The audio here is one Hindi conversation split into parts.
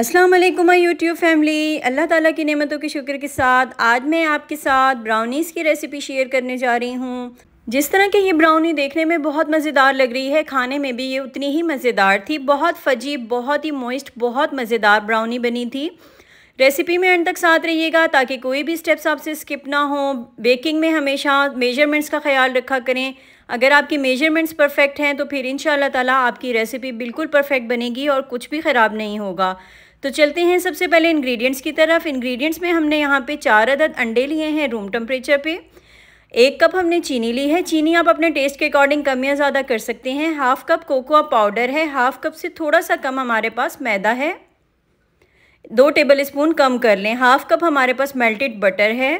अस्सलाम वालेकुम माय यूट्यूब फैमिली अल्लाह ताला की नेमतों के शुक्र के साथ आज मैं आपके साथ ब्राउनीज़ की रेसिपी शेयर करने जा रही हूँ जिस तरह की ये ब्राउनी देखने में बहुत मज़ेदार लग रही है खाने में भी ये उतनी ही मज़ेदार थी बहुत फजी बहुत ही मोइस्ट बहुत मज़ेदार ब्राउनी बनी थी रेसिपी में एंड तक साथ रहिएगा ताकि कोई भी स्टेप्स आपसे स्किप ना हो बेकिंग में हमेशा मेजरमेंट्स का ख्याल रखा करें अगर आपके मेजरमेंट्स परफेक्ट हैं तो फिर इन ताला आपकी रेसिपी बिल्कुल परफेक्ट बनेगी और कुछ भी ख़राब नहीं होगा तो चलते हैं सबसे पहले इंग्रेडिएंट्स की तरफ इंग्रेडिएंट्स में हमने यहाँ पे चार अदद अंडे लिए हैं रूम टेम्परेचर पे एक कप हमने चीनी ली है चीनी आप अपने टेस्ट के अकॉर्डिंग कम या ज़्यादा कर सकते हैं हाफ़ कप कोकोआ पाउडर है हाफ़ कप से थोड़ा सा कम हमारे पास मैदा है दो टेबल स्पून कम कर लें हाफ़ कप हमारे पास मेल्टेड बटर है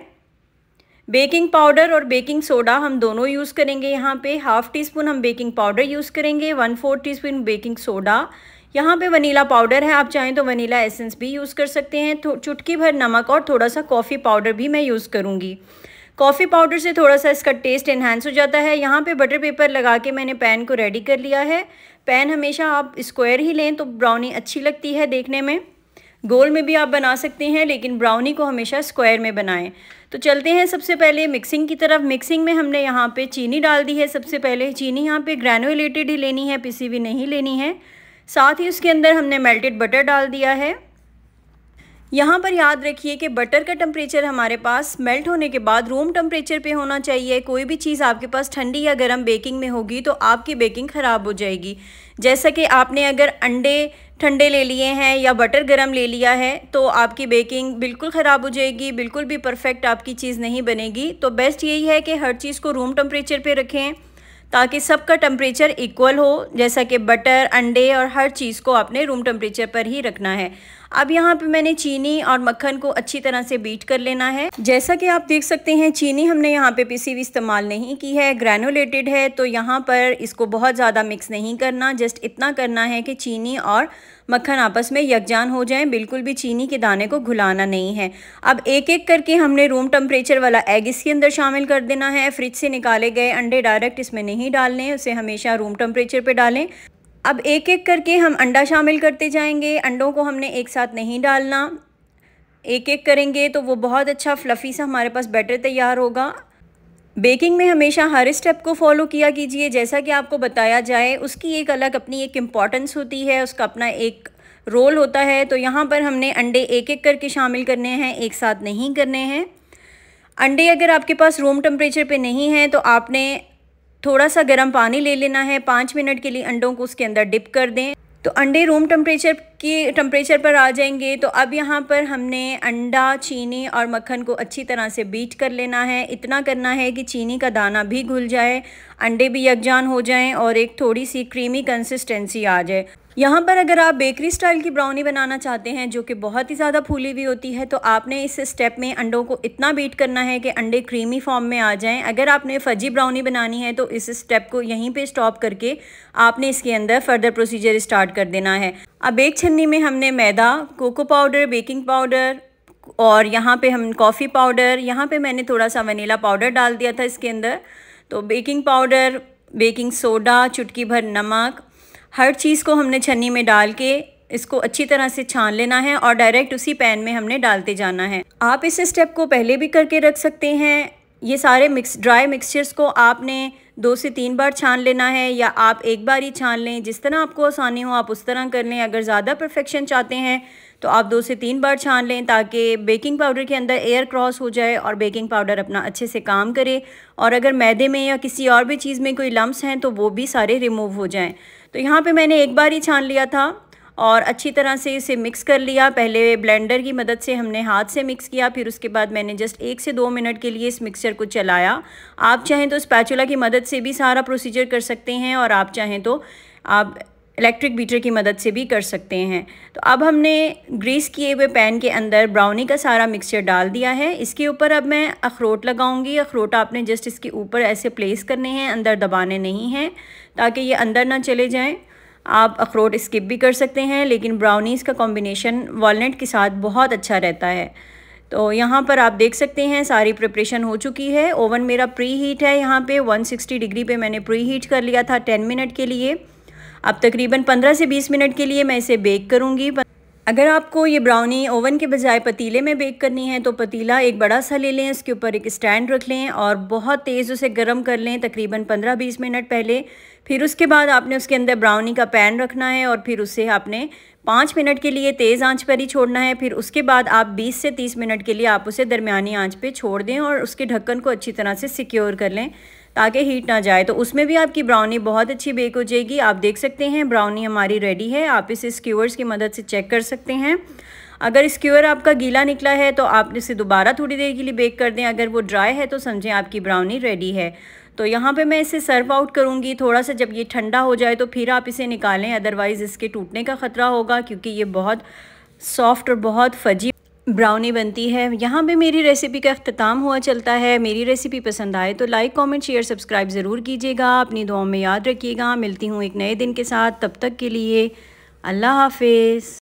बेकिंग पाउडर और बेकिंग सोडा हम दोनों यूज़ करेंगे यहाँ पे हाफ़ टी स्पून हम बेकिंग पाउडर यूज़ करेंगे one four teaspoon baking soda यहाँ पे वनीला पाउडर है आप चाहें तो वनीला एसेंस भी यूज़ कर सकते हैं चुटकी भर नमक और थोड़ा सा कॉफ़ी पाउडर भी मैं यूज़ करूँगी कॉफ़ी पाउडर से थोड़ा सा इसका टेस्ट इन्हांस हो जाता है यहाँ पे बटर पेपर लगा के मैंने पैन को रेडी कर लिया है पैन हमेशा आप स्क्वायर ही लें तो ब्राउनी अच्छी लगती है देखने में गोल में भी आप बना सकते हैं लेकिन ब्राउनी को हमेशा स्क्वायर में बनाएं तो चलते हैं सबसे पहले मिक्सिंग की तरफ मिक्सिंग में हमने यहाँ पर चीनी डाल दी है सबसे पहले चीनी यहाँ पर ग्रैनुलेटेड ही लेनी है पिसी भी नहीं लेनी है साथ ही उसके अंदर हमने मेल्टेड बटर डाल दिया है यहाँ पर याद रखिए कि बटर का टेम्परेचर हमारे पास मेल्ट होने के बाद रूम टेम्परेचर पे होना चाहिए कोई भी चीज़ आपके पास ठंडी या गर्म बेकिंग में होगी तो आपकी बेकिंग ख़राब हो जाएगी जैसा कि आपने अगर अंडे ठंडे ले लिए हैं या बटर गरम ले लिया है तो आपकी बेकिंग बिल्कुल ख़राब हो जाएगी बिल्कुल भी परफेक्ट आपकी चीज़ नहीं बनेगी तो बेस्ट यही है कि हर चीज़ को रूम टेम्परेचर पर रखें ताकि सबका टेम्परेचर इक्वल हो जैसा कि बटर अंडे और हर चीज़ को आपने रूम टेम्परेचर पर ही रखना है अब यहाँ पे मैंने चीनी और मक्खन को अच्छी तरह से बीट कर लेना है जैसा कि आप देख सकते हैं चीनी हमने यहाँ पे पिसी हुई इस्तेमाल नहीं की है ग्रेनुलेटेड है तो यहाँ पर इसको बहुत ज़्यादा मिक्स नहीं करना जस्ट इतना करना है कि चीनी और मक्खन आपस में यकजान हो जाएं बिल्कुल भी चीनी के दाने को घुलाना नहीं है अब एक एक करके हमने रूम टेम्परेचर वाला एग इसके अंदर शामिल कर देना है फ्रिज से निकाले गए अंडे डायरेक्ट इसमें नहीं डालने उसे हमेशा रूम टेम्परेचर पर डालें अब एक एक करके हम अंडा शामिल करते जाएंगे अंडों को हमने एक साथ नहीं डालना एक एक करेंगे तो वो बहुत अच्छा फ्लफ़ी सा हमारे पास बैटर तैयार होगा बेकिंग में हमेशा हर स्टेप को फॉलो किया कीजिए जैसा कि आपको बताया जाए उसकी एक अलग अपनी एक इम्पॉर्टेंस होती है उसका अपना एक रोल होता है तो यहाँ पर हमने अंडे एक एक करके शामिल करने हैं एक साथ नहीं करने हैं अंडे अगर आपके पास रूम टेम्परेचर पे नहीं हैं तो आपने थोड़ा सा गर्म पानी ले लेना है पाँच मिनट के लिए अंडों को उसके अंदर डिप कर दें तो अंडे रूम टेम्परेचर कि टम्परेचर पर आ जाएंगे तो अब यहाँ पर हमने अंडा चीनी और मक्खन को अच्छी तरह से बीट कर लेना है इतना करना है कि चीनी का दाना भी घुल जाए अंडे भी यकजान हो जाएं और एक थोड़ी सी क्रीमी कंसिस्टेंसी आ जाए यहाँ पर अगर आप बेकरी स्टाइल की ब्राउनी बनाना चाहते हैं जो कि बहुत ही ज़्यादा फूली हुई होती है तो आपने इस स्टेप में अंडों को इतना बीट करना है कि अंडे क्रीमी फॉर्म में आ जाएं अगर आपने फजी ब्राउनी बनानी है तो इस स्टेप को यहीं पे स्टॉप करके आपने इसके अंदर फर्दर प्रोसीजर स्टार्ट कर देना है अब एक छन्नी में हमने मैदा कोको पाउडर बेकिंग पाउडर और यहाँ पे हम कॉफ़ी पाउडर यहाँ पे मैंने थोड़ा सा वनीला पाउडर डाल दिया था इसके अंदर तो बेकिंग पाउडर बेकिंग सोडा चुटकी भर नमक हर चीज़ को हमने छन्नी में डाल के इसको अच्छी तरह से छान लेना है और डायरेक्ट उसी पैन में हमने डालते जाना है आप इस स्टेप को पहले भी करके रख सकते हैं ये सारे मिक्स ड्राई मिक्सचर्स को आपने दो से तीन बार छान लेना है या आप एक बार ही छान लें जिस तरह आपको आसानी हो आप उस तरह कर लें अगर ज़्यादा परफेक्शन चाहते हैं तो आप दो से तीन बार छान लें ताकि बेकिंग पाउडर के अंदर एयर क्रॉस हो जाए और बेकिंग पाउडर अपना अच्छे से काम करे और अगर मैदे में या किसी और भी चीज़ में कोई लम्स हैं तो वो भी सारे रिमूव हो जाएँ तो यहाँ पर मैंने एक बार ही छान लिया था और अच्छी तरह से इसे मिक्स कर लिया पहले ब्लेंडर की मदद से हमने हाथ से मिक्स किया फिर उसके बाद मैंने जस्ट एक से दो मिनट के लिए इस मिक्सचर को चलाया आप चाहें तो स्पैचुला की मदद से भी सारा प्रोसीजर कर सकते हैं और आप चाहें तो आप इलेक्ट्रिक बीटर की मदद से भी कर सकते हैं तो अब हमने ग्रीस किए हुए पैन के अंदर ब्राउनी का सारा मिक्सचर डाल दिया है इसके ऊपर अब मैं अखरोट लगाऊंगी अखरोट आपने जस्ट इसके ऊपर ऐसे प्लेस करने हैं अंदर दबाने नहीं हैं ताकि ये अंदर ना चले जाएँ आप अखरोट स्किप भी कर सकते हैं लेकिन ब्राउनीज़ का कॉम्बिनेशन वॉलट के साथ बहुत अच्छा रहता है तो यहाँ पर आप देख सकते हैं सारी प्रिपरेशन हो चुकी है ओवन मेरा प्री हीट है यहाँ पे 160 डिग्री पे मैंने प्री हीट कर लिया था 10 मिनट के लिए अब तकरीबन 15 से 20 मिनट के लिए मैं इसे बेक करूँगी अगर आपको ये ब्राउनी ओवन के बजाय पतीले में बेक करनी है तो पतीला एक बड़ा सा ले लें इसके ऊपर एक स्टैंड रख लें और बहुत तेज़ उसे गर्म कर लें तकरीबन 15-20 मिनट पहले फिर उसके बाद आपने उसके अंदर ब्राउनी का पैन रखना है और फिर उसे आपने पाँच मिनट के लिए तेज़ आंच पर ही छोड़ना है फिर उसके बाद आप 20 से 30 मिनट के लिए आप उसे दरमिया आँच पर छोड़ दें और उसके ढक्कन को अच्छी तरह से सिक्योर कर लें ताकि हीट ना जाए तो उसमें भी आपकी ब्राउनी बहुत अच्छी बेक हो जाएगी आप देख सकते हैं ब्राउनी हमारी रेडी है आप इसे स्क्यूअर्स की मदद से चेक कर सकते हैं अगर स्क्यूअर आपका गीला निकला है तो आप इसे दोबारा थोड़ी देर के लिए बेक कर दें अगर वो ड्राई है तो समझें आपकी ब्राउनी रेडी है तो यहाँ पे मैं इसे सर्व आउट करूँगी थोड़ा सा जब ये ठंडा हो जाए तो फिर आप इसे निकालें अदरवाइज़ इसके टूटने का ख़तरा होगा क्योंकि ये बहुत सॉफ्ट और बहुत फजी ब्राउनी बनती है यहाँ पे मेरी रेसिपी का अख्ताम हुआ चलता है मेरी रेसिपी पसंद आए तो लाइक कमेंट शेयर सब्सक्राइब ज़रूर कीजिएगा अपनी दुआओं में याद रखिएगा मिलती हूँ एक नए दिन के साथ तब तक के लिए अल्लाह हाफिज़